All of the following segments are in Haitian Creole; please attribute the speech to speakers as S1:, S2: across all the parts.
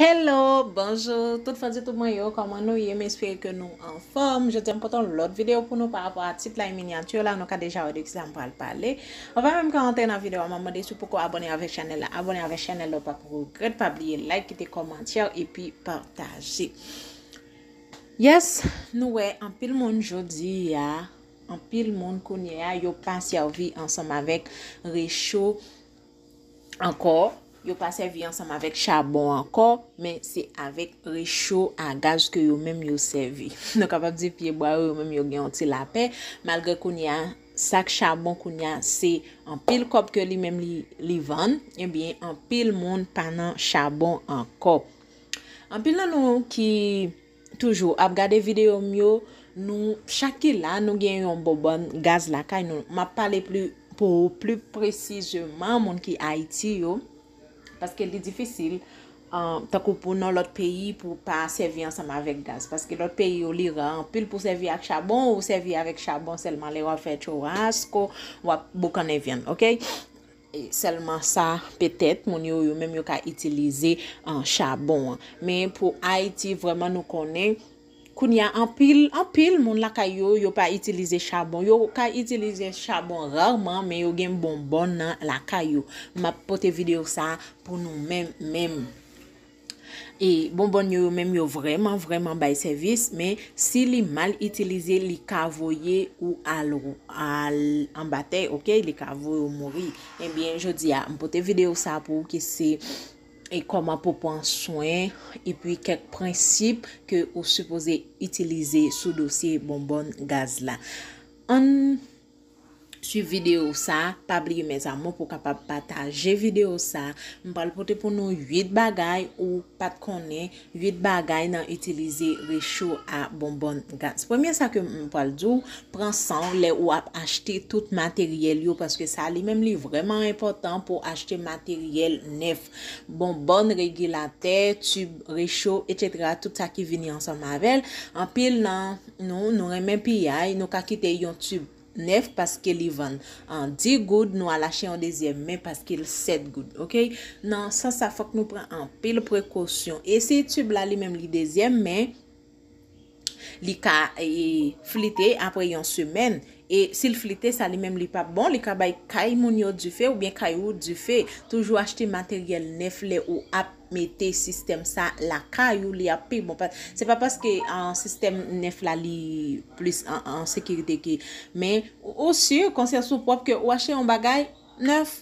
S1: Hello, bonjour, tout fasi tout bon yo, koman nou ye, m'espere ke nou an fom. Je tièm poton l'ot videyo pou nou pa apwa a tip la e minyantur la, nou ka deja ou de kisam pa al pale. On va mèm ka ante nan videyo, mèm an de sou pou kou abonè avè chanel la, abonè avè chanel la pa pou regret, pa blie like, kite komantiyaw, epi partajé. Yes, nou wè, an pil moun jodi ya, an pil moun kounye ya, yo pas yaw vi ansam avèk, rechou, ankor. yo pa sevi ansam avek chabon an kor, men se avek rechou an gaz ke yo menm yo sevi. Noun kapap di piye bwa yo, yo menm yo gen yon ti lapen, malgre koun ya sak chabon koun ya, se an pil kop ke li menm li van, eh en bin an pil moun panan chabon an kop. An pil nan nou ki toujou, ap gade videyo myo, nou chaki la nou gen yon bobon gaz la, kai nou ma pale pou ou, plus presiz yon man moun ki Haiti yo, Paske li difisil takou pou nan lot peyi pou pa servi ansama vek gaz. Paske lot peyi yo li rampil pou servi ak chabon ou servi avek chabon selman li wafet yo rasko, wap bou kane vyen. E selman sa petet moun yo yo menm yo ka itilize chabon. Men pou Haiti vreman nou konen. Koun ya anpil, anpil moun lakay yo, yo pa itilize chabon. Yo ka itilize chabon rarman, men yo gen bonbon nan lakay yo. Mwen pote videyo sa pou nou men men. E bonbon yo men yo vreman vreman bay servis, men si li mal itilize li kavoye ou al embate, ok, li kavoye ou mori, enbyen jodi ya, mwen pote videyo sa pou ki se... E koman pou pou an souen. E pi kèk prinsip ke ou sepose itilize sou dosye bonbon gaz la. Su videyo sa, pabliye men zamo pou kapap pataje videyo sa. Mpapal pote pou nou 8 bagay ou pat konen 8 bagay nan itilize rechou a bonbon gaz. Premye sa ke mpapal djou, pran sang le ou ap achete tout materyel yo. Paske sa li mem li vreman important pou achete materyel nef. Bonbon, regilater, tube, rechou, etc. Tout sa ki vini ansan mavel. An pil nan nou, nou remen piyay, nou kakite yon tube. nef paske li van an di goud nou a lache an dezyem men paske il set goud. Ok nan sa sa fok nou pren an pil prekosyon. E se tub la li men li dezyem men li ka eh, flite apre yon semen. E sil flite sa li mem li pa bon, li kabay kay moun yo du fe ou bien kay ou du fe. Toujou achete materyel nef le ou ap mette sistem sa la kay ou li ap pi. Bon, se pa paske an sistem nef la li plus an sekirde ki. Men, ou si, konser sou prop ke ou ache an bagay, nef.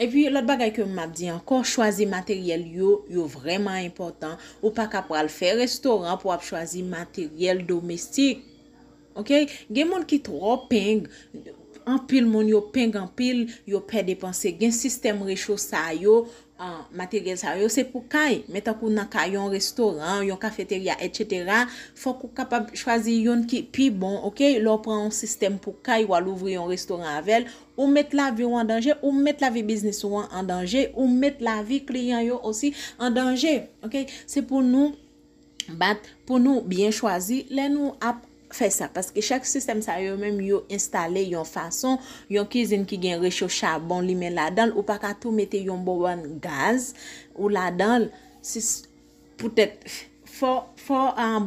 S1: E pi, lot bagay ke m ap di an, kon chwazi materyel yo, yo vreman important. Ou pa kap pral fe restoran pou ap chwazi materyel domestik. gen moun ki tro ping, anpil moun yo ping anpil, yo pe depanse gen sistem rechou sa yo, materye sa yo, se pou kay, metan pou nan kay yon restoran, yon kafeteria, etchetera, fok pou kapab chwazi yon ki, pi bon, lor pran yon sistem pou kay, wal ouvri yon restoran avel, ou met la vi yo an danje, ou met la vi biznis yo an danje, ou met la vi kliyan yo osi an danje, se pou nou bat, pou nou bien chwazi, lè nou ap konwen, Fè sa, paske chèk sistem sa yo mèm yo installe yo fason, yo kizin ki gen rechou chabon li men la dan, ou pa ka tou mette yo mbo wan gaz, ou la dan, si poutèp... For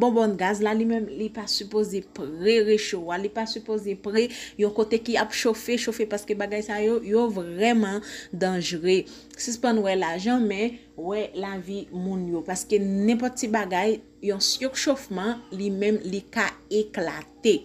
S1: bon bon gaz la, li mem li pa suppose pre rechowa, li pa suppose pre yon kote ki ap chofe, chofe paske bagay sa yo, yo vreman denjre. Si spon we la jame, we la vi moun yo, paske ne poti bagay, yon syok chofman, li mem li ka eklate.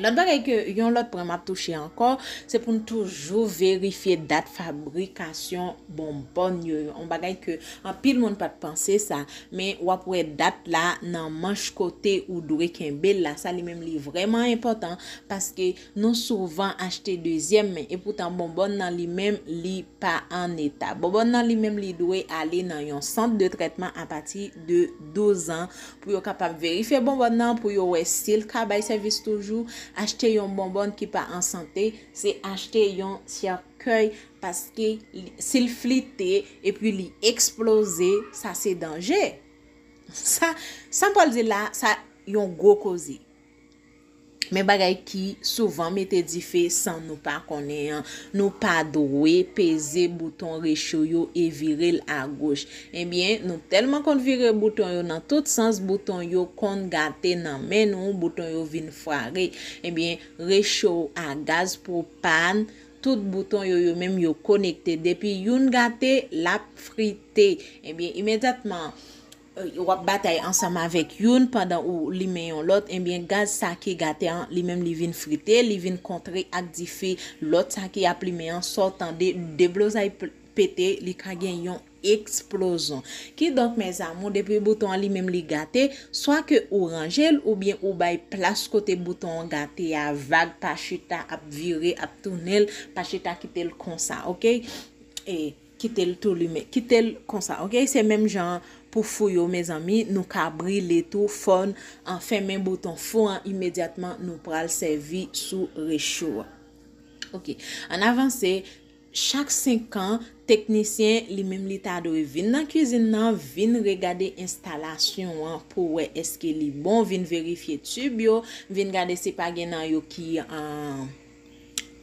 S1: Nan bagay ke yon lot prema touche ankor Se pou nou toujou verifiye dat fabrikasyon bonbon On bagay ke an pil moun pat pense sa Men wapwe dat la nan manj kote ou dwe ken bel la Sa li mem li vreman important Paske nou souvan achete deuxième Men epoutan bon, bonbon nan li mem li pa an eta Bonbon nan li mem li dwe ale nan yon sant de tretman A pati de 12 an Pou yo kapab verifiye bonbon nan Pou yo we sil ka bay servis toujou Achete yon bonbon ki pa ansante, se achete yon siyakoy, paske sil flite, epi li eksplose, sa se dange. Sa, sa mpolde la, sa yon gokozi. Men bagay ki souvan mè te di fe san nou pa konen, nou pa drwe, peze bouton rechou yo e virel a goch. Ebyen, eh nou telman kont virel bouton yo nan tout sens bouton yo kont gate nan men ou bouton yo vin fware. Ebyen, eh rechou a gaz pou pan, tout bouton yo yo men yo konekte. Depi yon gate, lap frite. Ebyen, eh imediatman... Euh, wak batay ansama vek youn, padan ou li menyon lot, enbyen eh gaz sa ki gate an, li menm li vin frite, li vin kontre ak difi, lot sa ki ap li menyon, sortan de, deblozay pete, li kagen yon eksplozon. Ki donk, me zamo, depi bouton an, li menm li gate, soa ke orangel, oubyen ou bay plas kote bouton an, gate ya vag, pa chita ap vire, ap tunel, pa chita kitel konsa, okey? E, kitel tou li men, kitel konsa, okey? Se menm jan, Pou fou yo, me zami, nou ka bril lé tou fon, an fe men bouton fon an imediatman nou pral se vi sou rechou an. Ok, an avanse, chak 5 an, teknisyen li men li ta doye vin nan kuzin nan, vin regade instalasyon an pou we eske li bon, vin verifye tsub yo, vin gade se pagè nan yo ki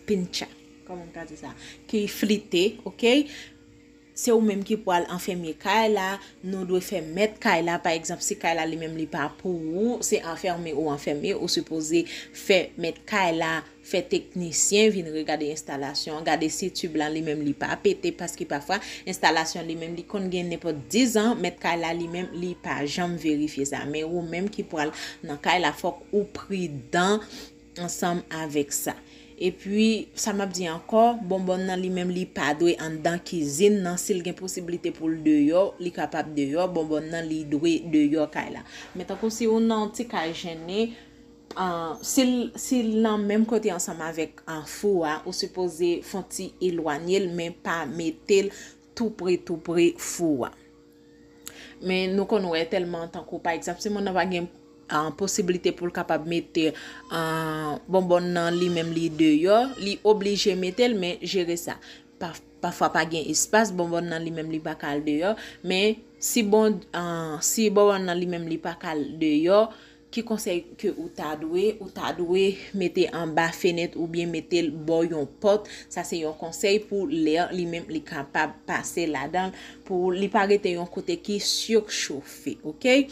S1: pincha, ki flite, ok? Se ou mèm ki pou al enfèmye kaila, nou dwe fè mèt kaila. Par exemple, si kaila li mèm li pa pou ou, se enfèmye ou enfèmye, ou se pose fè mèt kaila, fè teknisyen, vin regade instalasyon, regade situblan li mèm li pa, pète paski pafwa, instalasyon li mèm li kon gen ne po 10 an, mèt kaila li mèm li pa. Jom verifiye sa, mè ou mèm ki pou al nan kaila fok ou pri dan ansam avèk sa. E pwi, sa map di ankor, bonbon nan li mem li padwe an dan kizin nan sil gen posibilite pou l deyo, li kapap deyo, bonbon nan li dwe deyo kailan. Men tan kon si euh, ou nan ti kajene, si lan menm kote ansanman vek an fwa, ou se pose fon ti ilwanyel men pa metel tou pre tou pre fwa. Men nou kon wè telman tan kon pa ekzapsi, moun nan va gen posibilite. an posibilite pou l kapab mette an bonbon nan li menm li deyo li oblije metel men jere sa pafwa pa gen espas bonbon nan li menm li bakal deyo men si bon euh, si bonbon nan li menm li bakal deyo ki konsey ke ou ta dwe ou ta dwe mette an ba fenet ou bien mette bon yon pot sa se yon konsey pou lè li menm li kapab pase la dan pou li parete yon kote ki syok choufe ok ou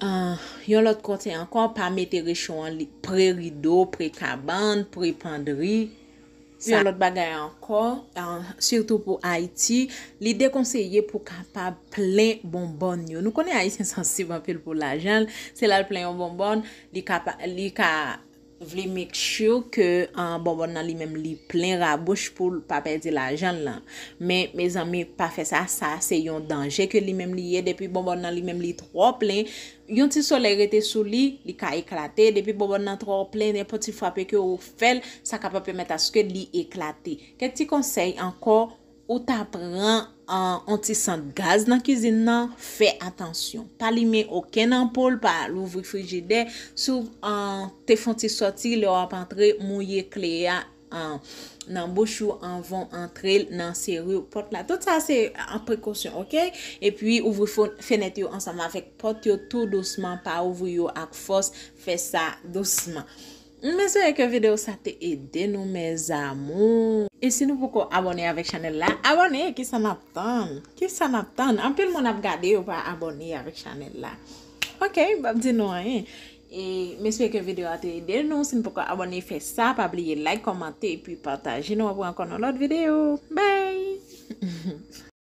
S1: Ah, yon lot kote ankon pa mete rechouan li pre-ridou, pre-kaban, pre-pandri, yon lot bagay ankon, surtout pou Haiti, li dekonseye pou ka pa plen bonbon yon. Nou konen Haiti sensib anfil pou la jen, se la plen yon bonbon, li ka... Vle make sure ke an bonbon bon, nan li menm li plen rabouche pou pa perdi la jan lan. Me, me zan mi pa fe sa, sa se yon danje ke li menm li ye. Depi bonbon bon, nan li menm li tro plen, yon ti sole rete sou li, li ka eklate. Depi bonbon bon, nan tro plen, ne poti fwape ke ou fel, sa ka pa pemet aske li eklate. Kè ti konsey anko? Ou ta pran an ti sante gaz nan kizine nan, fe atensyon. Palime oken nan pol pa louvrifuji de. Sou te fonti soti, le wap antre, mouye kleya nan bouchou, an von antre, nan seri ou pot la. Tout sa se an prekonsyon, ok? E pi ouvrifu fenet yo ansanman, fek pot yo tou dousman, pa ouvri yo ak fos, fe sa dousman. Mè sou yè ke video sa te edè nou, mè zamou. E si nou pou kon abonè avèk chanel la, abonè ki san ap ton. Ki san ap ton. Ampil moun ap gade ou pa abonè avèk chanel la. Ok, bab di nou a yè. E mè sou yè ke video sa te edè nou. Si nou pou kon abonè, fè sa. Pa abliye like, komante, epi partaj. Jè nou ap ou ankon nou lòt videyo. Bay!